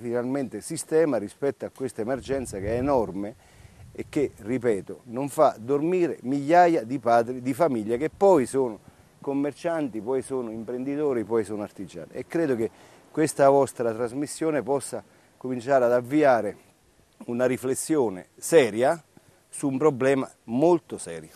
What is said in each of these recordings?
finalmente il sistema rispetto a questa emergenza che è enorme e che, ripeto, non fa dormire migliaia di padri di famiglia che poi sono commercianti, poi sono imprenditori, poi sono artigiani e credo che questa vostra trasmissione possa cominciare ad avviare una riflessione seria su un problema molto serio.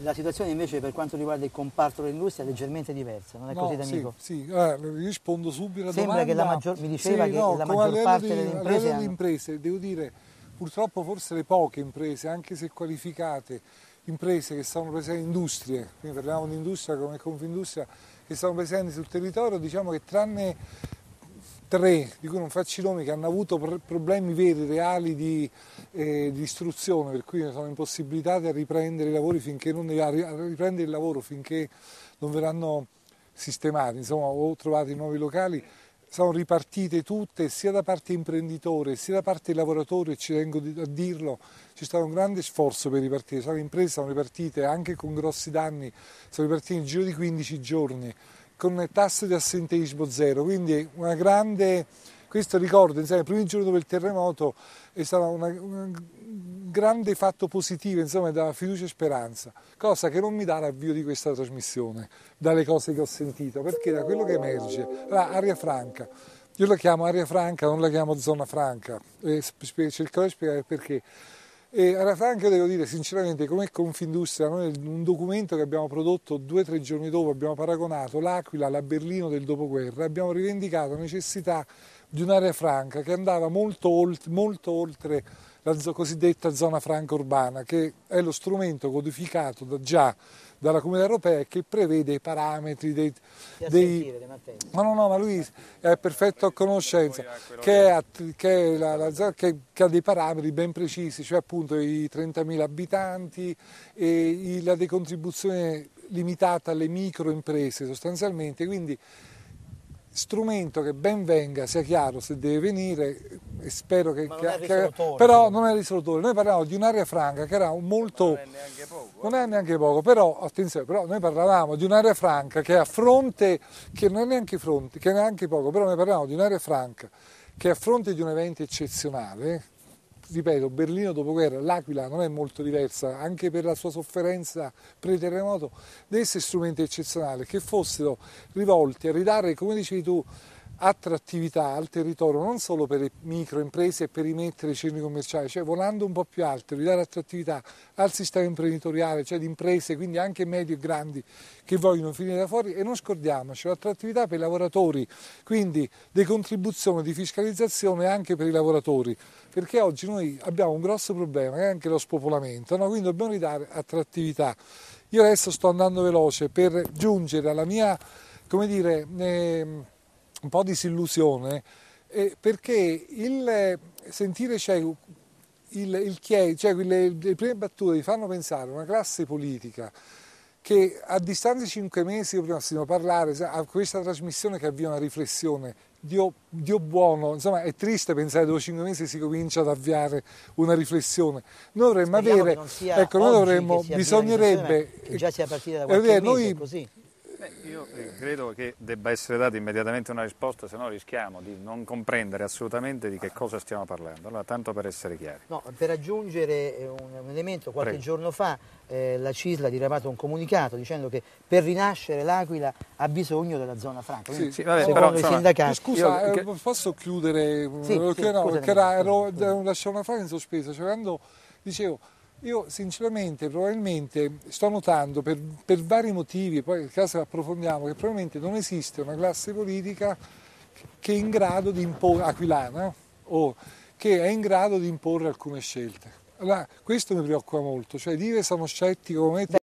La situazione invece per quanto riguarda il comparto dell'industria è leggermente diversa, non è no, così da Sì, sì. Eh, rispondo subito alla Sembra domanda. Sembra che la maggior, mi diceva sì, che no, la maggior parte di, delle imprese... Hanno... delle imprese, devo dire, purtroppo forse le poche imprese, anche se qualificate, imprese che sono presenti, industrie, quindi parliamo di industria come Confindustria, che sono presenti sul territorio, diciamo che tranne tre, di cui non faccio i nomi, che hanno avuto problemi veri, reali di, eh, di istruzione, per cui sono impossibilitate a riprendere i lavori finché non, riprendere il lavoro finché non verranno sistemati, insomma, ho trovato i nuovi locali sono ripartite tutte sia da parte imprenditore sia da parte lavoratore, ci tengo a dirlo, c'è stato un grande sforzo per ripartire, le imprese sono ripartite anche con grossi danni, sono ripartite in giro di 15 giorni, con tasso di assenteismo zero, quindi una grande, questo ricordo, insomma, il primo giorno dopo il terremoto è stato un grande fatto positivo, insomma, da fiducia e speranza, cosa che non mi dà l'avvio di questa trasmissione, dalle cose che ho sentito, perché da quello che emerge, l'aria franca, io la chiamo aria franca, non la chiamo zona franca, e cercherò di spiegare perché. E Arafranca devo dire sinceramente come Confindustria, noi un documento che abbiamo prodotto due o tre giorni dopo abbiamo paragonato l'Aquila alla Berlino del dopoguerra, abbiamo rivendicato la necessità di un'area franca che andava molto, olt- molto oltre la cosiddetta zona franca urbana, che è lo strumento codificato da già dalla Comunità Europea che prevede i parametri dei... dei ma no, no, ma lui è perfetto a conoscenza ecco, che, ha, che, la, la, che, che ha dei parametri ben precisi, cioè appunto i 30.000 abitanti e la decontribuzione limitata alle micro imprese sostanzialmente, quindi strumento che ben venga, sia chiaro se deve venire, spero che, non che, che però non è risolutore. Noi parliamo di un'area franca che era molto, non è neanche poco, però, attenzione, però noi parlavamo di un'area franca che a fronte, che non è neanche fronte, che è neanche poco, però noi parlavamo di un'area franca che a fronte di un evento eccezionale, ripeto, Berlino dopoguerra, l'Aquila non è molto diversa, anche per la sua sofferenza pre-terremoto, deve essere strumenti eccezionali che fossero rivolti a ridare, come dicevi tu, attrattività al territorio non solo per le microimprese e per i metri centri commerciali, cioè volando un po' più alto, ridare attrattività al sistema imprenditoriale, cioè di imprese, quindi anche medie e grandi che vogliono finire da fuori e non scordiamoci, l'attrattività per i lavoratori, quindi decontribuzione di fiscalizzazione anche per i lavoratori, perché oggi noi abbiamo un grosso problema che è anche lo spopolamento, no? quindi dobbiamo ridare attrattività. Io adesso sto andando veloce per giungere alla mia, come dire, eh, un po' disillusione, eh, perché il eh, sentire cieco, il, il Chieri, cioè le, le prime battute mi fanno pensare a una classe politica che a distanza di cinque mesi, io prima sentivo parlare, a questa trasmissione che avvia una riflessione, Dio, Dio buono, insomma è triste pensare che dopo cinque mesi si comincia ad avviare una riflessione. Noi dovremmo Speriamo avere, ecco, noi dovremmo, bisognerebbe, che già sia partita da eh, qualche eh, mese, noi, così Beh, io eh, credo che debba essere data immediatamente una risposta, se no rischiamo di non comprendere assolutamente di che ah. cosa stiamo parlando. Allora, tanto per essere chiari. No, per aggiungere eh, un, elemento, qualche Prego. giorno fa eh, la CISL ha diramato un comunicato dicendo che per rinascere l'Aquila ha bisogno della zona franca. Quindi, sì, sì, vabbè, però, insomma, sindacati... Scusa, io, eh, che... posso chiudere? Sì, sì, no, era, ero, lasciare una frase in sospeso. Cioè, quando dicevo io sinceramente probabilmente sto notando per, per vari motivi, poi nel caso approfondiamo, che probabilmente non esiste una classe politica che è in grado di imporre, aquilana, o che è in grado di imporre alcune scelte. Allora, questo mi preoccupa molto, cioè dire siamo scettici come te